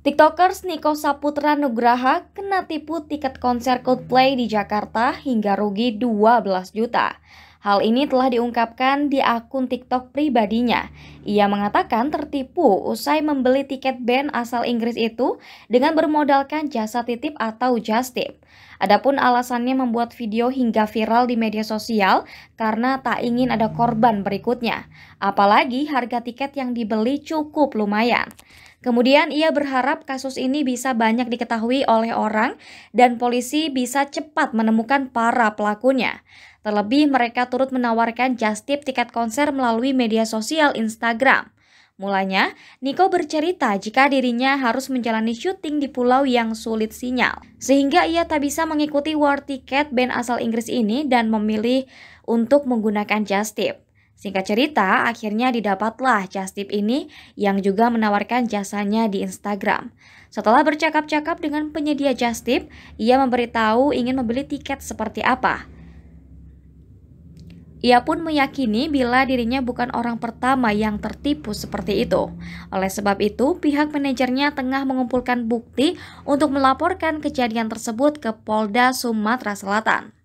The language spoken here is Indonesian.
Tiktokers Niko Saputra Nugraha kena tipu tiket konser Coldplay di Jakarta hingga rugi 12 juta. Hal ini telah diungkapkan di akun TikTok pribadinya. Ia mengatakan tertipu usai membeli tiket band asal Inggris itu dengan bermodalkan jasa titip atau just tip. Adapun alasannya membuat video hingga viral di media sosial karena tak ingin ada korban berikutnya. Apalagi harga tiket yang dibeli cukup lumayan. Kemudian ia berharap kasus ini bisa banyak diketahui oleh orang dan polisi bisa cepat menemukan para pelakunya. Terlebih mereka turut menawarkan just tip tiket konser melalui media sosial Instagram. Mulanya, Niko bercerita jika dirinya harus menjalani syuting di pulau yang sulit sinyal. Sehingga ia tak bisa mengikuti war tiket band asal Inggris ini dan memilih untuk menggunakan jas tip. Singkat cerita, akhirnya didapatlah jas tip ini yang juga menawarkan jasanya di Instagram. Setelah bercakap-cakap dengan penyedia jas tip, ia memberitahu ingin membeli tiket seperti apa. Ia pun meyakini bila dirinya bukan orang pertama yang tertipu seperti itu. Oleh sebab itu, pihak manajernya tengah mengumpulkan bukti untuk melaporkan kejadian tersebut ke Polda Sumatera Selatan.